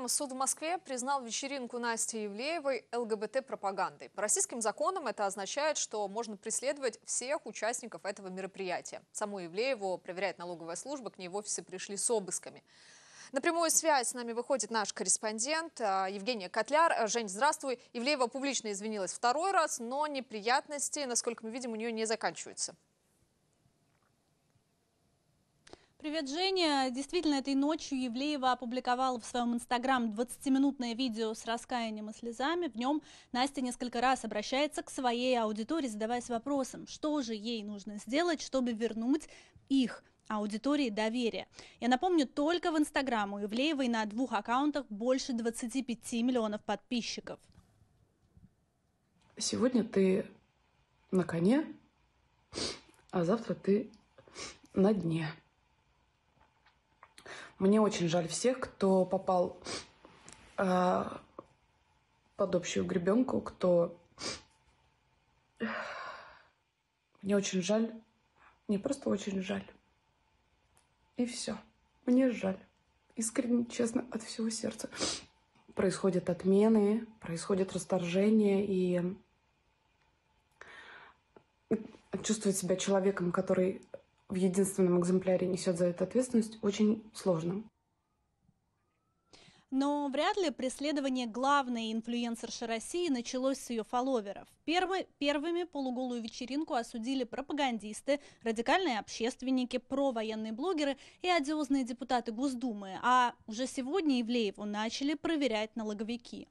Сроком суд в Москве признал вечеринку Насти Евлеевой ЛГБТ-пропагандой. По российским законам это означает, что можно преследовать всех участников этого мероприятия. Саму Евлееву проверяет налоговая служба, к ней в офисы пришли с обысками. На прямую связь с нами выходит наш корреспондент а, Евгения Котляр. Э, Жень, здравствуй. Евлеева публично извинилась второй раз, но неприятности, насколько мы видим, у нее не заканчиваются. привет, Женя. Действительно, этой ночью Евлеева опубликовала в своем инстаграм 20-минутное видео с раскаянием и слезами. В нем Настя несколько раз обращается к своей аудитории, задаваясь вопросом, что же ей нужно сделать, чтобы вернуть их аудитории доверия. Я напомню, только в Инстаграм у Евлеевой на двух аккаунтах больше 25 миллионов подписчиков. Сегодня ты на коне, а завтра ты на дне. Мне очень жаль всех, кто попал э, под общую гребенку, кто... Мне очень жаль. Мне просто очень жаль. И все. Мне жаль. Искренне, честно, от всего сердца. Происходят отмены, происходит расторжение, и чувствовать себя человеком, который в единственном экземпляре несет за это ответственность, очень сложно. Но вряд ли преследование главной инфлюенсерши России началось с ее фолловеров. Первый, первыми полуголую вечеринку осудили пропагандисты, радикальные общественники, провоенные блогеры и одиозные депутаты Госдумы. А уже сегодня Ивлееву начали проверять налоговики.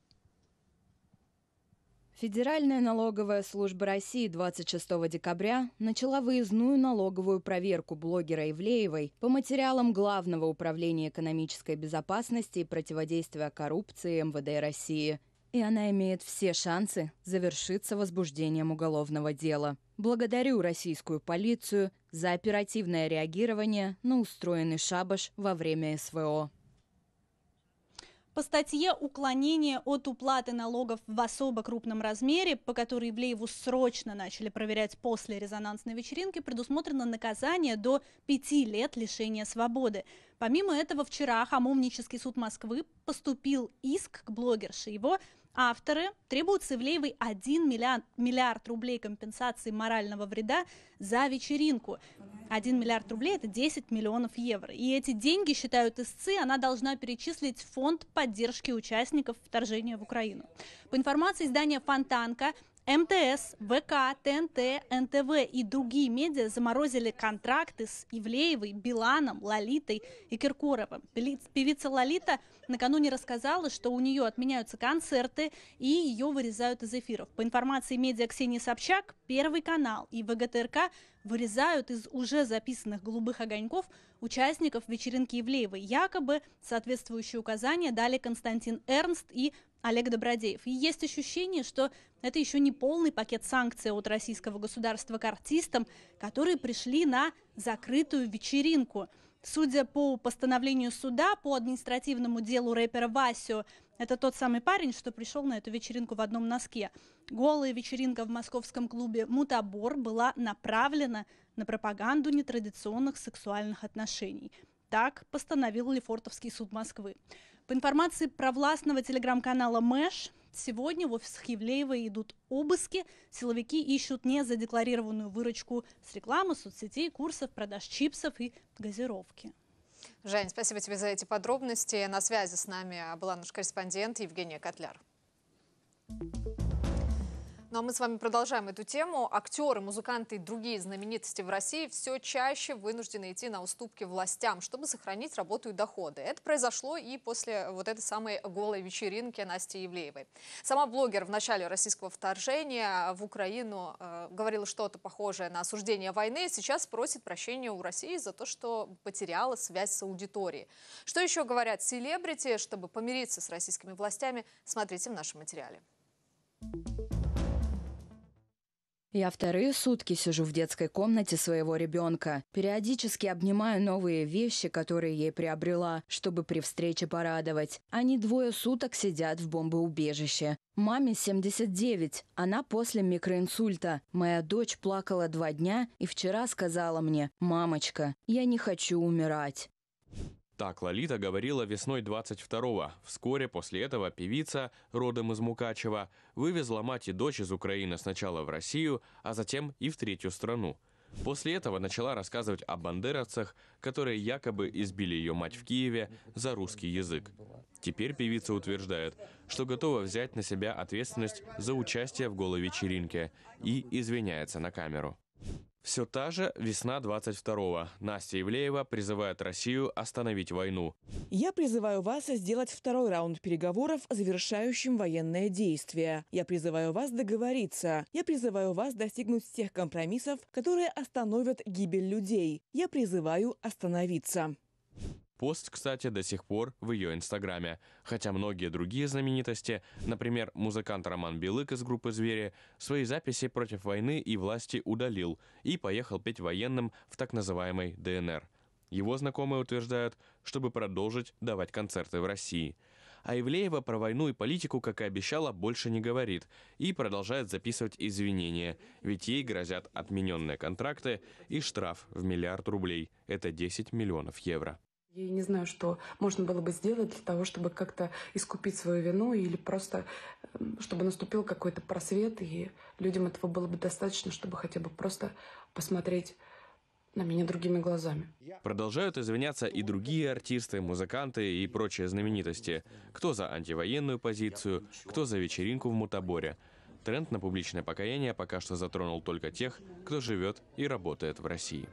Федеральная налоговая служба России 26 декабря начала выездную налоговую проверку блогера Ивлеевой по материалам Главного управления экономической безопасности и противодействия коррупции МВД России. И она имеет все шансы завершиться возбуждением уголовного дела. Благодарю российскую полицию за оперативное реагирование на устроенный шабаш во время СВО. По статье «Уклонение от уплаты налогов в особо крупном размере», по которой Ивлееву срочно начали проверять после резонансной вечеринки, предусмотрено наказание до пяти лет лишения свободы. Помимо этого, вчера Хамовнический суд Москвы поступил иск к блогерше. Его Авторы требуют с Ивлеевой 1 миллиард, миллиард рублей компенсации морального вреда за вечеринку. 1 миллиард рублей – это 10 миллионов евро. И эти деньги, считают истцы, она должна перечислить в фонд поддержки участников вторжения в Украину. По информации издания «Фонтанка», МТС, ВК, ТНТ, НТВ и другие медиа заморозили контракты с Ивлеевой, Биланом, Лолитой и Киркоровым. Певица Лолита накануне рассказала, что у нее отменяются концерты и ее вырезают из эфиров. По информации медиа Ксении Собчак, Первый канал и ВГТРК вырезают из уже записанных голубых огоньков участников вечеринки Ивлеевой. Якобы соответствующие указания дали Константин Эрнст и Олег Добродеев. И есть ощущение, что это еще не полный пакет санкций от российского государства к артистам, которые пришли на закрытую вечеринку. Судя по постановлению суда по административному делу рэпера Васио, это тот самый парень, что пришел на эту вечеринку в одном носке. Голая вечеринка в московском клубе «Мутабор» была направлена на пропаганду нетрадиционных сексуальных отношений. Так постановил Лефортовский суд Москвы. По информации про властного телеграм-канала Мэш, сегодня в офисах Евлеева идут обыски. Силовики ищут незадекларированную выручку с рекламы, соцсетей, курсов, продаж чипсов и газировки. Жень, спасибо тебе за эти подробности. На связи с нами была наш корреспондент Евгения Котляр. Thank you. Ну а мы с вами продолжаем эту тему. Актеры, музыканты и другие знаменитости в России все чаще вынуждены идти на уступки властям, чтобы сохранить работу и доходы. Это произошло и после вот этой самой голой вечеринки Насти Евлеевой. Сама блогер в начале российского вторжения в Украину э, говорила что-то похожее на осуждение войны, сейчас просит прощения у России за то, что потеряла связь с аудиторией. Что еще говорят селебрити, чтобы помириться с российскими властями, смотрите в нашем материале. Thank you я вторые сутки сижу в детской комнате своего ребенка. Периодически обнимаю новые вещи, которые ей приобрела, чтобы при встрече порадовать. Они двое суток сидят в бомбоубежище. Маме 79, она после микроинсульта. Моя дочь плакала два дня и вчера сказала мне «Мамочка, я не хочу умирать». Так Лолита говорила весной 22-го. Вскоре после этого певица, родом из Мукачева, вывезла мать и дочь из Украины сначала в Россию, а затем и в третью страну. После этого начала рассказывать о бандеровцах, которые якобы избили ее мать в Киеве за русский язык. Теперь певица утверждает, что готова взять на себя ответственность за участие в голой вечеринке и извиняется на камеру. Все та же весна 22-го. Настя Ивлеева призывает Россию остановить войну. Я призываю вас сделать второй раунд переговоров, завершающим военное действие. Я призываю вас договориться. Я призываю вас достигнуть тех компромиссов, которые остановят гибель людей. Я призываю остановиться. Пост, кстати, до сих пор в ее инстаграме, хотя многие другие знаменитости, например, музыкант Роман Белык из группы «Звери», свои записи против войны и власти удалил и поехал петь военным в так называемой ДНР. Его знакомые утверждают, чтобы продолжить давать концерты в России. А Ивлеева про войну и политику, как и обещала, больше не говорит и продолжает записывать извинения, ведь ей грозят отмененные контракты и штраф в миллиард рублей, это 10 миллионов евро. Я не знаю, что можно было бы сделать для того, чтобы как-то искупить свою вину или просто, эм, чтобы наступил какой-то просвет, и людям этого было бы достаточно, чтобы хотя бы просто посмотреть на меня другими глазами. Продолжают извиняться и другие артисты, музыканты и прочие знаменитости. Кто за антивоенную позицию, кто за вечеринку в мутаборе. Тренд на публичное покаяние пока что затронул только тех, кто живет и работает в России.